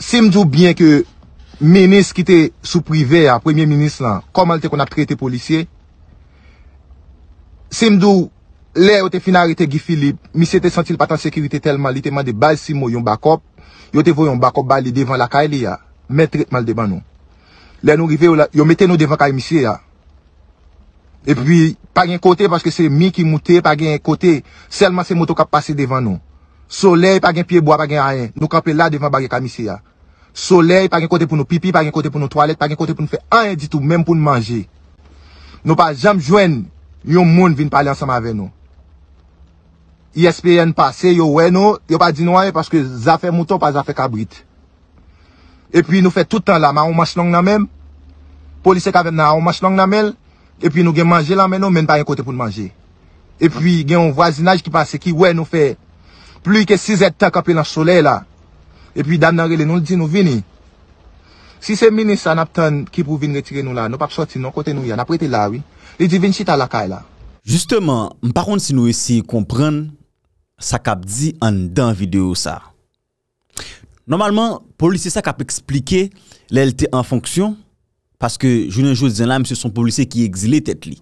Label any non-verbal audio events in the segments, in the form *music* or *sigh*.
Simdou byen ke menis ki te sou prive ya, premye menis lan, komal te kon ap trete polisye. Simdou, le yo te finare te Gifilip, misi te sentil patan sekirite telman, li te man de bal simo yon bakop. Yo te vo yon bakop bali devan la kae li ya, men trete mal deban nou. Le nou rive yo meten nou devan kae misi ya. E pi, pa gen kote, paske se mi ki mouten, pa gen kote, selman se motok ap pase devan nou. Sole, pa gen piebo, pa gen ayen, nou kape la devan ba gen kae misi ya. Soley, pa gen kote pou nou pipi, pa gen kote pou nou toalet, pa gen kote pou nou fe an e ditou, men pou nou manje. Nou pa jam jwen, yon moun vin pale ansama ve nou. Y espè yon pase, yon wè nou, yon pa di nou ane, paske zafè mouton, paske zafè kabrit. E pi nou fe toutan la, ma ou manche long na men, polise ka ven na, ou manche long na men, e pi nou gen manje la men nou, men pa gen kote pou nou manje. E pi gen yon wazinaj ki pase, ki wè nou fe, pli ke 6 etan kape lan soley la, Epi dam nan rele, nou l di nou vini. Si se minis an ap tan ki pou vini retire nou la, nou pa non, choti, nou kote nou ya, nou ap rete la, li di vini chita la kay la. Justeman, m paronde si nou esi yi kompren, sa kap di an dan video sa. Normalman, polisi sa kap explike lè l te an fonksyon, paske jounen jou di zan la, mse son polisi ki exilè tèt li.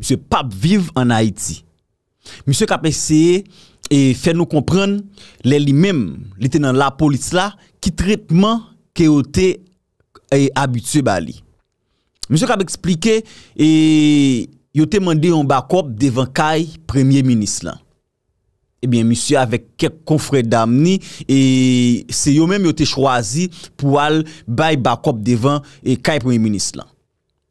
Mse pap viv an Haiti. Monsye kap esye fè nou kompren lè li mèm li tè nan la polis la ki tretman ki yo te euh, abitue ba li. Monsye kap eksplike yo te mande yon bakop devan kay premier minis lan. Ebyen eh monsye avek kek konfrè damni se yo mèm yo te chwazi pou al bay bakop devan kay premier minis lan.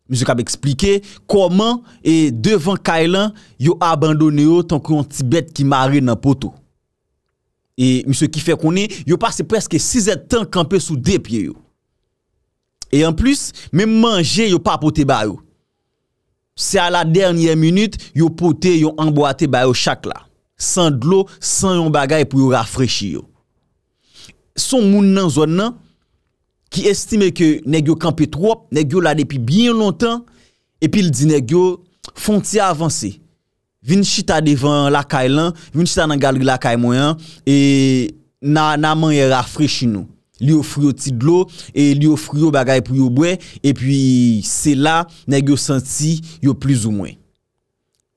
Mise kabe eksplike koman e devan kailan yo abandone yo tanke yon tibet ki mare nan poto. E mise ki fe konen, yo pase preske 6 etan kampe sou depye yo. E an plus, men manje yo pa pote ba yo. Se a la dernyen minute, yo pote, yo anboate ba yo chakla. San dlo, san yon bagay pou yo rafreshi yo. Son moun nan zon nan, Ki estime ke negyo kampe trwop, negyo la depi byen yon lontan, epi il di negyo fonti avanse. Vin chita devan lakay lan, vin chita nan galri lakay mwen, e nan man yon rafre chi nou. Li yon friyo tidlo, e li yon friyo bagay pou yon bwen, epi se la negyo senti yon pliz ou mwen.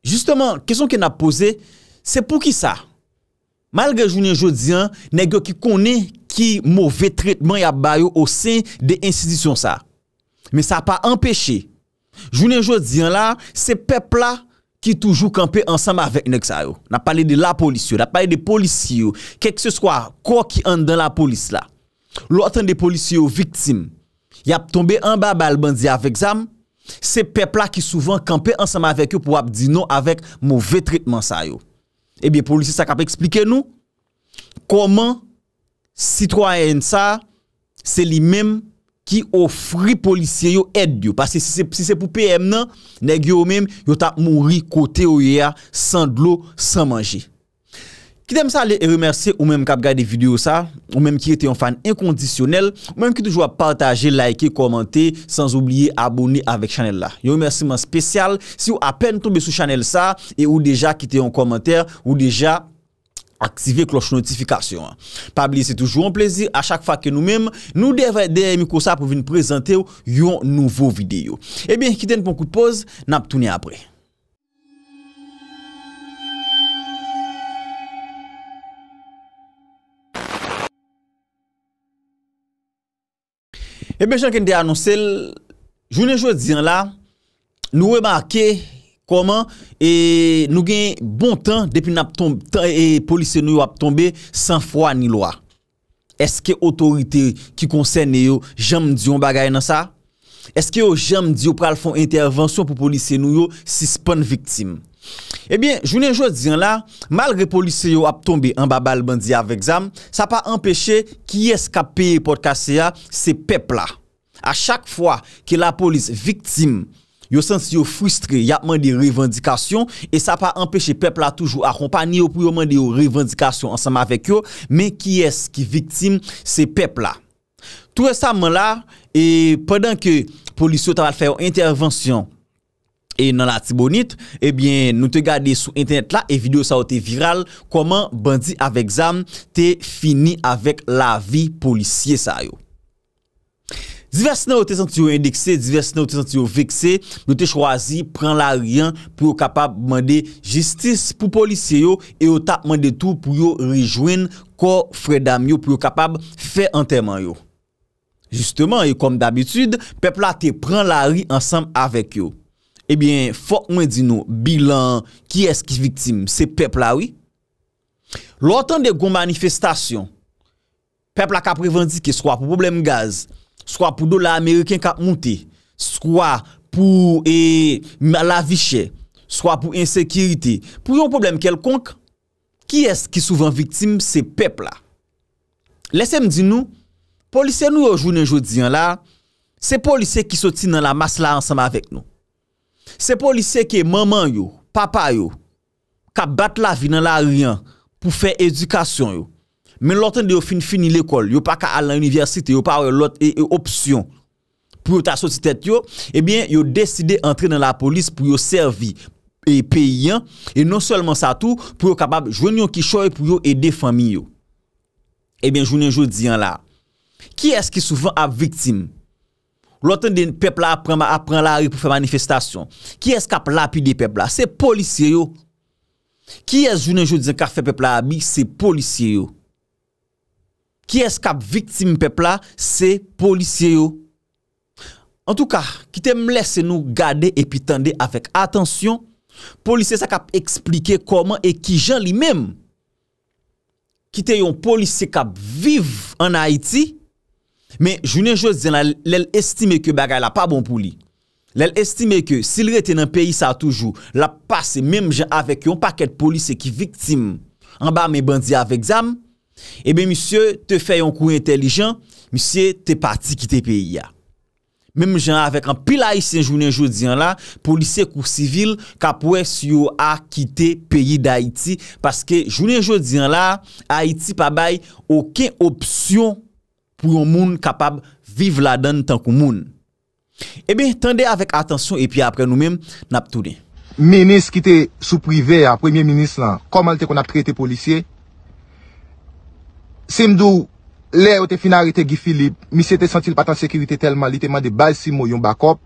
Justeman, kesyon ki nan pose, se pou ki sa? Malge jounen joudian, nek yo ki konen ki mouve tretman yap bayo o sen de insidisyon sa. Men sa pa empeshe. Jounen joudian la, se pepla ki toujou kampe ansam avek nek sa yo. Na pale de la polisyon, na pale de polisyon. Kek se swa, kwa ki an dan la polisyon la. Lortan de polisyon yo, viktim, yap tombe an ba balbandi avek zam, se pepla ki souvan kampe ansam avek yo pou ap di nou avek mouve tretman sa yo. Polisye sa ka pa eksplike nou Koman Citroen sa Se li menm ki ofri Polisye yo ed yo Si se pou PM nan Yo ta mounri kote yo ye San dlo, san manje Kitem sa le remersi ou menm kap gade video sa, ou menm ki te yon fan inkondisyonel, ou menm ki toujwa partaje, like, komante, sans oubliye abone avek chanel la. Yon remersiman spesyal, si ou apen toube sou chanel sa, e ou deja kite yon komenter, ou deja aktive kloche notifikasyon. Pabliye se toujwa ou plezi, a chak fa ke nou menm, nou deva deyemi kosa pou vin prezante yon nouvo video. E eh ben, kiten ponkou poz, nap toune apre. E bejan ken de anonsel, jounen jwaz diyan la, nou e marke koman e nou gen bon tan depi nan ap tombe, tan e polise nou ap tombe san fwa ni loa. Eske otorite ki konsen e yo jem diyon bagay nan sa? Eske yo jem diyo pral fon intervensyon pou polise nou yo si span viktim? E ben, jounen jwaz diyan la, malre polise nou ap tombe an babal bandi av ekzam, sa pa empeshe ki eska peye pot kase ya se pep la. A chak fwa ke la polis viktim, yo sens yo frustre yapman di revendikasyon e sa pa empeshe pepl la toujou eh akompani yo pou yo man di yo revendikasyon ansanman vek yo, men ki es ki viktim se pepl la. Tou resanman la, e pedan ke polisyon ta val fè yo intervansyon e nan la tibonit, e bien nou te gade sou internet la e video sa ou te viral koman bandi ave exam te fini avek la vi polisyen sa yo. Divers nan yo te santi yo indekse, eh divers nan yo te santi yo vekse, yo te chwazi, pran la riyan pou yo kapab mande jistis pou polisye yo e yo tap mande tou pou yo rejwen ko fredam yo pou yo kapab fe anterman yo. Justeman yo, kom d'abitud, pep la te pran la ri ansam avèk yo. Ebyen, fòk mwen di nou, bilan, ki eski viktim, se pep la ri? Lò tan de goun manifestasyon, pep la ka prevandi ki swa pou problem gazi, swa pou do la Ameriken kap moun te, swa pou e, la vichè, swa pou insekiritè, pou yon problem kelkonk, ki es ki souvan vitim se pep la? Lese m di nou, polise nou yo jounen joudiyan la, se polise ki soti nan la mas la ansama avèk nou. Se polise ki maman yo, papa yo, kap bat la vi nan la riyan pou fe edukasyon yo. Men loten de yo fin fini l'ekol, yo pa ka al an universite, yo pa wè loten e opsyon pou yo ta sotitet yo, ebyen yo deside entre nan la polis pou yo servi e peyyan, e non selman sa tou pou yo kapab jwenyon ki choy pou yo ede famy yo. Ebyen jwenyon jou diyan la, ki es ki soufan ap viktim? Loten de pepla ap pren la re pou fè manifestasyon, ki es kap lapide pepla? Se polisye yo, ki es jwenyon jou diyan ka fè pepla a bi, se polisye yo. ki eskap viktim pepla se polisye yo. En tou ka, kite m lese nou gade epi tende avek atensyon, polisye sa kap eksplike koman e ki jan li mem. Kite yon polisye kap viv an Haiti, men jounen jous diyan la, lel estime ke bagay la pa bon pou li. Lel estime ke, si l rete nan peyi sa toujou, la pase mem jan avek yon paket polisye ki viktim, an ba me bandi avek zanm, Ebe, eh misye, te fè yon kou intelijan, misye, te pati kite peyi ya. Mem jen avèk an pil ha iti an jounen joudiyan la, polisye kou sivil kapwè si yo a kite peyi da Haiti, paske jounen joudiyan la, Haiti pa bayi okey opsyon pou yon moun kapab vive la dan tankou moun. Ebe, eh tende avèk atensyon epi apre nou mèm, nap tounen. Menis ki te souprivé a premiè menis lan, komal te kon ap trete polisye? Simdou, lè ou te finare te Gifilip, mi se te sentil patan sekirite telman, li te man de basi si mou yon bakop,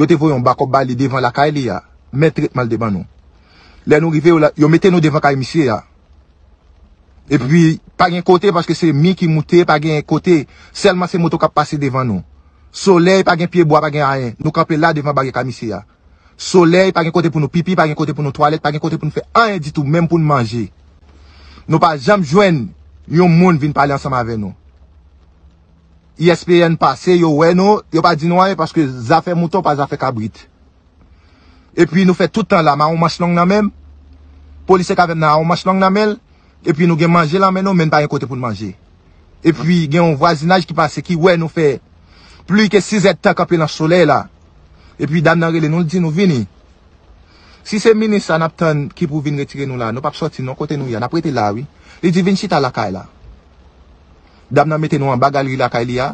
yo te voyon bakop bali devan la kae li ya, men tret mal deban nou. Lè nou rive ou la, yo meten nou devan kae mi si ya. E pwi, pa gen kote, paske se mi ki moute, pa gen kote, selman se motokap pase devan nou. Soleil, pa gen pieboa, pa gen ayen, nou kape la devan bagi ka mi si ya. Soleil, pa gen kote pou nou pipi, pa gen kote pou nou toalet, pa gen kote pou nou fe ayen ditou, mèm pou nou manje. Yon moun vin pale ansama ave nou. Y espere yon pase, yon wè nou, yon pa di nou wè, paske zafè mouton pa zafè kabrit. E pi nou fè toutan la, ma ou manche long na men, polise ka ven na, ou manche long na men, e pi nou gen manje la men nou, men pa yon kote pou nan manje. E pi gen yon wazinaj ki pase ki wè nou fè, pli ke 6 etan kapè nan soley la, e pi dam nan rele nou ldi nou vini, Si se minis an ap tan ki pou vin retire nou la, nou pa choti nou kote nou ya, napwete lawi, li di vin chita lakay la. Dam nan meten nou an bagalri lakay li ya,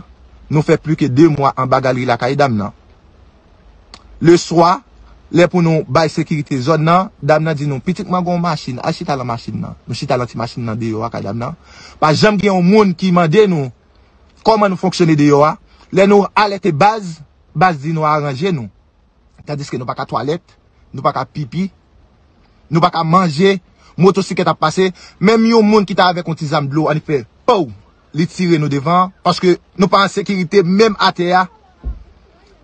nou fe plu ke 2 mwa an bagalri lakay dam nan. Le swa, le pou nou bay sekirite zon nan, dam nan di nou pitik magon masin, a chita lakay masin nan, nou chita lakay masin nan deyo wakay dam nan. Pa jem gen yon moun ki mande nou, koman nou foksyone deyo wakay, le nou alete baz, baz di nou aranje nou, tadiske nou pa ka toalet, Nou pa ka pipi, nou pa ka manje, motosik et ap pase, menm yon moun ki ta ave konti zamblo, an yon fe pou li tire nou devan, paske nou pa an sekirite menm ate ya.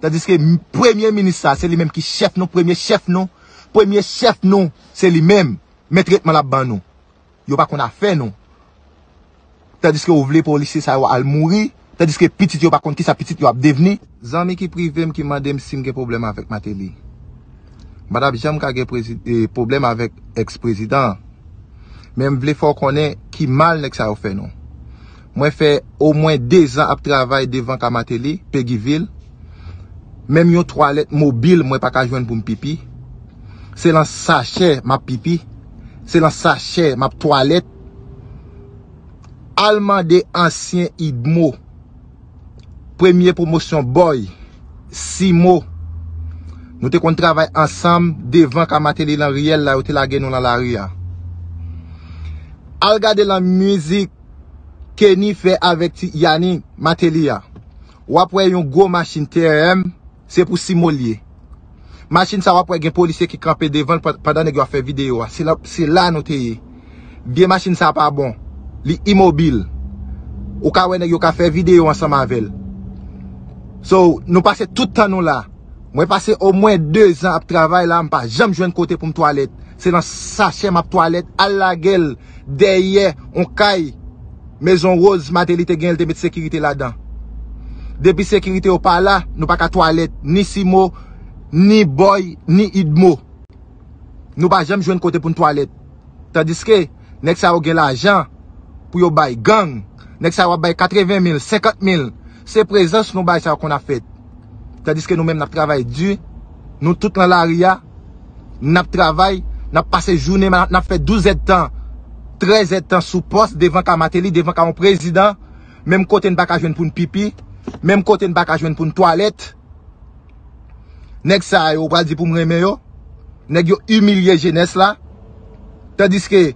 Tadiske, premye minisa, se li menm ki chef nou, premye chef nou, premye chef nou, se li menm, menm tretman ap ban nou. Yon pa kon a fe nou. Tadiske, ou vle polisi sa yon al mouri, tadiske, pitit yon pa konti sa pitit yon ap deveni. Zan mi ki privem ki mandem simge problem avèk mateli, Badab jèm kage problem avèk eks-prezident Mèm vle fò konè ki mal nèk sa ou fè nou Mwen fè ou mwen dèz an ap travay devan kamatè li Pegi vil Mèm yon toalet mobil mwen pakajwen pou mpipi Se lan sachè map pipi Se lan sachè map toalet Alman dè ansyen idmo Premye promosyon boy Simo Nou te kon travay ansam devan ka mateli lan riyel la ou te la gen nou lan la riyan. Al gade lan muzik ke ni fe avek ti yani, mateli ya. Wapwe yon go masin teren, se pou simolye. Masin sa wapwe gen polise ki krepe devan padan negyo a fe videyo. Se la nou te ye. Biye masin sa pa bon. Li imobil. Ou ka wene yo ka fe videyo ansam anvel. So nou pase tout tan nou la. Mwen pase o mwen 2 an ap travay la mpa Jam jwen kote pou m toalet Se lan sa che m ap toalet Al la gel, deye, on kay Mezon roz, mateli te gen Te met sekirite la dan Depi sekirite ou pa la Nou pa ka toalet, ni simo Ni boy, ni idmo Nou pa jam jwen kote pou m toalet Tadiske, nek sa ou gel ajan Pou yo bay gang Nek sa ou bay 80 mil, 50 mil Se prezans nou bay sa ou kon a fet Tadiske nou mèm nap travay du, nou tout nan l'aria, nap travay, nap pase jounè, nap fè 12 etan, 13 etan sou post, devan ka materi, devan ka moun prezident, mèm kote n baka jwen pou n pipi, mèm kote n baka jwen pou n toalet, nèk sa yo bradi pou m remè yo, nèk yo humiliè jènes la, tadiske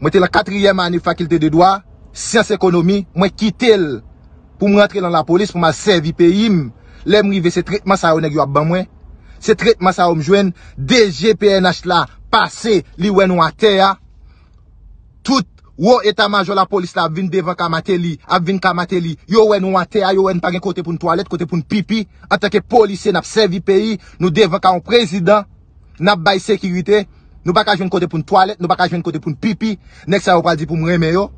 mwen te la 4è mani fakilte de doa, siyans ekonomi, mwen kite l pou m rentre lan la polis, pou m a servi pe ime, Le mri ve se tritman sa yo neg yo ap ban mwen Se tritman sa yo mjwen De GPNH la pase li wen wate ya Tout wou etanmanjou la polis la ap vin devan kamate li Ap vin kamate li Yo wen wate ya, yo wen pagen kote pou n toalet, kote pou n pipi Antake polis se nap sevi peyi Nou devan ka an prezident Nap bay sekirite Nou bakaj ven kote pou n toalet, nou bakaj ven kote pou n pipi Nek sa yo pradi pou m reme yo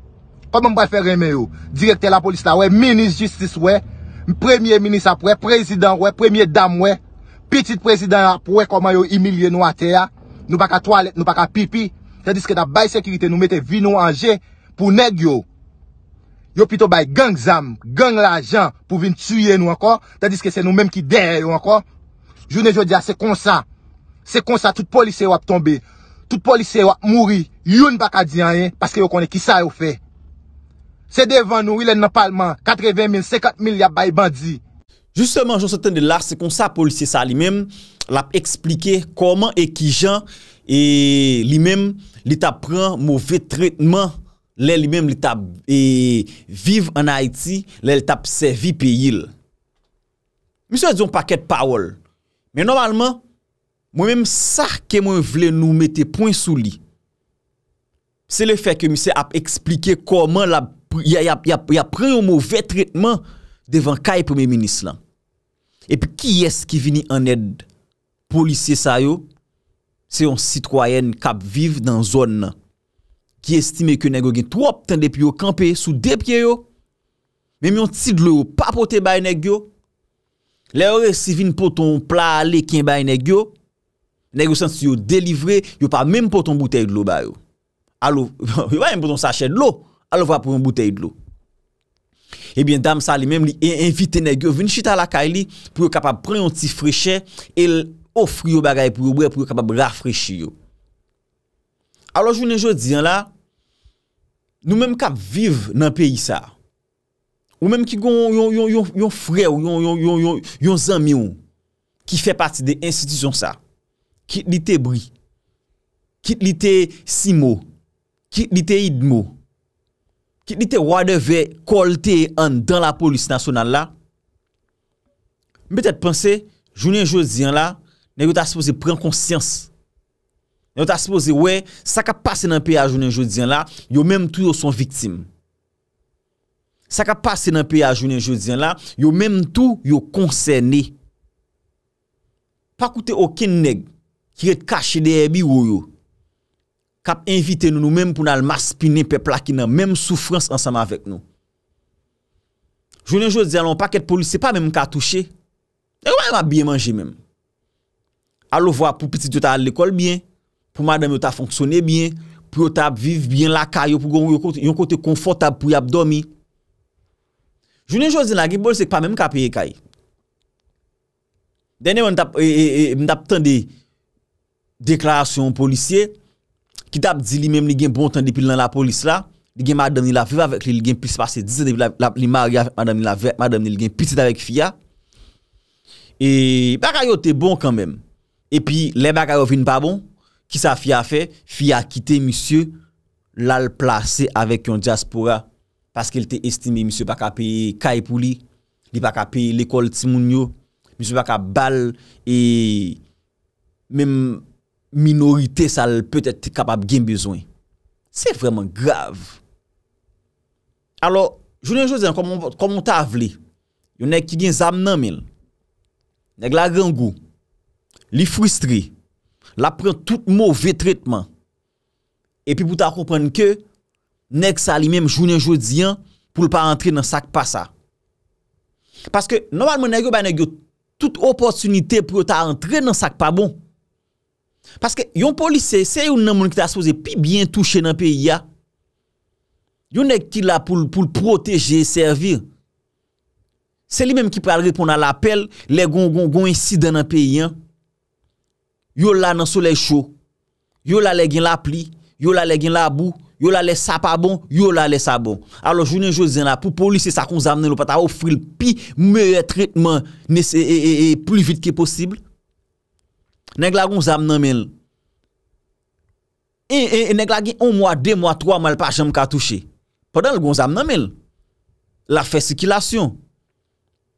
Kom m brefe reme yo Direkte la polis la we, minis jistis we Premye minis apwe, prezidant we, premye dam we, pitit prezidant apwe koman yo imilye nou ate ya, nou baka toalet, nou baka pipi, ta diske ta bay sekirite nou mette vi nou anje pou neg yo. Yo pito bay gang zam, gang lajan pou vin tsuye nou anko, ta diske se nou menm ki denye yo anko. Jounen yo diya se konsa, se konsa tout polise wap tombe, tout polise wap mouri, yon baka diyan ye, paske yo konen ki sa yo fe. Se devan nou, ilè nan palman, 80.000, 50.000 yabay bandi. Justement, joun saten de la, se kon sa polisye sa li mèm, la p'explike koman ekijan li mèm li tap pran mouve tretman li mèm li tap viv an Haiti, li tap servi pi yil. Mise yo diyon paket pawol, men normalman, mwen mèm sa ke mwen vle nou mette pon sou li. Se le fè ke mise ap explike koman la ya preyo mou ve tretman devan kay premier minis lan. E pi ki yes ki vini an ed polisye sa yo, se yon sitroyen kap viv dan zon nan, ki estime ke negyo gen twop ten depyo kampe sou depye yo, men yon tidlo yo papote bay negyo, le yo resivin poton pla ale ken bay negyo, negyo sens yo delivre, yo pa menm poton butey lo bay yo. A lo, yo vayen poton *laughs* sachet lo, alo va pou yon bouteye dlo. Ebyen eh dam sa li mem li envite negyo, veni chita la ka li pou yon kapab pren yon ti freche, el ofri yon bagay pou yon bre pou yon kapab rafrechi yon. Alo jounen jodi an la, nou mem kap viv nan peyi sa, ou mem ki gon yon fre ou yon yon zami ou ki fe pati de institisyon sa, kit li te bri, kit li te simo, kit li te idmo, Kit nite wade ve kolti an dan la polisi nasyonal la? Mbe te pense, jounen joudian la, ne yon ta se pose pren konsyans. Ne yon ta se pose, we, sa ka pase nan peya jounen joudian la, yon menm tou yon son viktim. Sa ka pase nan peya jounen joudian la, yon menm tou yon konsen ni. Pakoute okin neg ki re kache de ebi woyo. Kap invite nou nou menm pou nan almas pinen pe plakin nan menm soufrans ansanman vek nou. Jounen jounen zi alon paket polisi, se pa menm ka touche. E wè wè wè biye manje menm. Alo vwa pou piti diyo ta al l'ekol biyen, pou madame yo ta fonksyone biyen, pou yo ta ap viv biyen la kayo, pou yon kote konfortab pou yon ap domi. Jounen jounen zi nan gip boli, se pa menm ka piye kayi. Dene wè mn tap e, e, e, ten de deklarasyon polisiye, Kit ap di li menm li gen bon tan depil nan la polis la. Li gen madam ni la viv avèk li, li gen pisse pase 10 an depil. Li mar yon avèk madam ni la viv avèk, madam ni li gen pisse ta vèk fia. E baka yo te bon kan menm. E pi le baka yo vin pa bon. Ki sa fia fe? Fia kite misye lal plase avèk yon diaspora. Paske li te estime misye baka pe kaipou li. Li baka pe lekol timoun yo. Misye baka bal. E, mem... Minorite sa l peut ete kapab gen bezwen Se vremen grav Alo, jounen joudian komon ta avli Yon nek ki gen zam nan mil Nek la gen gou Li fristri La pren tout mou ve tretman E pi pou ta kompren ke Nek sa li menm jounen joudian Pou l pa entre nan sak pa sa Paske normalmen nek yo ba nek yo Tout oposunite pou l ta entre nan sak pa bon Paske yon polise se yon nan moun ki ta se pose pi bien touche nan peyi ya Yon ne ki la pou l proteje e servir Se li menm ki pral repon nan la pel Le gong gong gong ensi dan nan peyi ya Yon la nan sole chou Yon la le gen la pli Yon la le gen la bou Yon la le sa pa bon Yon la le sa bon Alo jounen jousen la pou polise sa kon zamnen lopata Ou fril pi meye tratman Ne se e e e e plus vite ki posible Nèk la goun zam nan men l. E, e, e, nèk la gen 1 mwa, 2 mwa, 3 mwa l pa jenm katouche. Padan l goun zam nan men l. La fesikilasyon.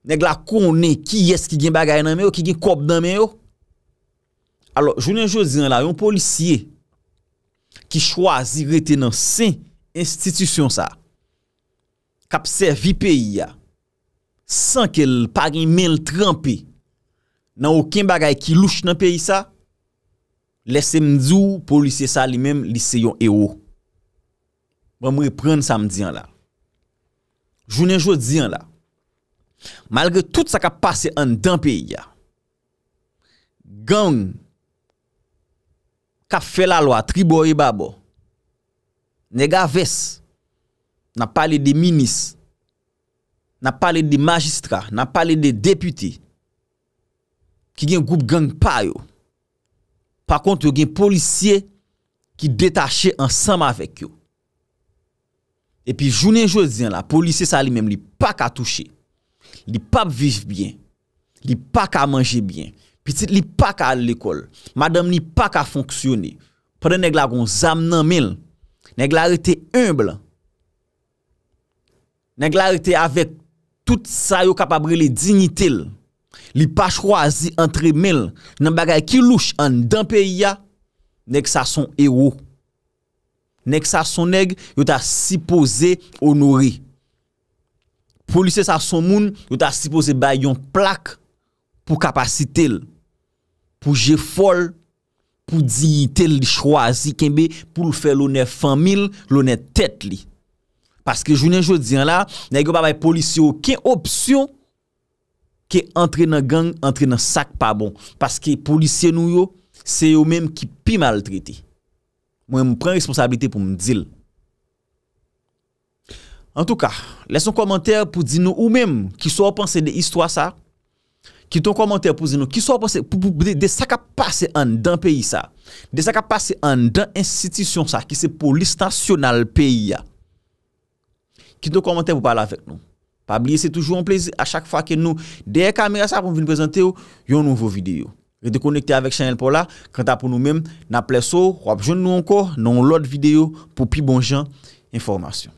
Nèk la konen ki yes ki gen bagay nan men yo, ki gen kop nan men yo. Alo, jounen joun zin la, yon polisye ki chwazi retenan sen institisyon sa. Kapser vi peyi ya. San ke l pagin men l trempi. nan ou ken bagay ki louch nan peyi sa, lese mdzi ou polisye sa li mem liseyon e ou. Mwen mwen prene sa mdzi an la. Jounen jwot zi an la, malre tout sa ka pase an dan peyi ya, gang, ka fe la lo a tribo e babo, nega ves, nan pale de minis, nan pale de magistra, nan pale de deputi, Ki gen goup gang pa yo. Par kont yo gen polisye ki detache ansam avek yo. E pi jounen jousyen la, polisye sa li menm li pa ka touche. Li pa b vif bien. Li pa ka manje bien. Pi tit li pa ka ale l'ekol. Madame li pa ka fonksyoni. Prene neg la gon zam nan mil. Neg la rete humble. Neg la rete avek tout sa yo kapabre li dignite l. Li pa chwazi antre mel, nan bagay ki louch an dan peyi ya, nek sa son ewo. Nek sa son neg, yo ta sipoze onori. Polise sa son moun, yo ta sipoze bayon plak pou kapasite l. Pou je fol, pou di itel chwazi kembe pou l fè lone fomil, lone tet li. Paske jounen jwè diyan la, neg yo babay polise yo ken opsyon Ki entre nan gang, entre nan sak pa bon. Paske polisye nou yo, se yo menm ki pi maltrete. Mwenm pren responsabilite pou mdil. En tout ka, leson komentèr pou di nou ou menm ki sou apanse de histwa sa. Kiton komentèr pou di nou, ki sou apanse de sak a pase an dan peyi sa. De sak a pase an dan insitisyon sa ki se polis nasyonal peyi ya. Kiton komentèr pou pale avek nou. Pabliye se toujou an plezi a chak fa ke nou. Deye kamerasa pou vin prezante yo, yon nouvo video. Rete konekte avek chanel pou la, kanta pou nou mem, na ple so, wap joun nou ankor, nou an lot video pou pi bon jan informasyon.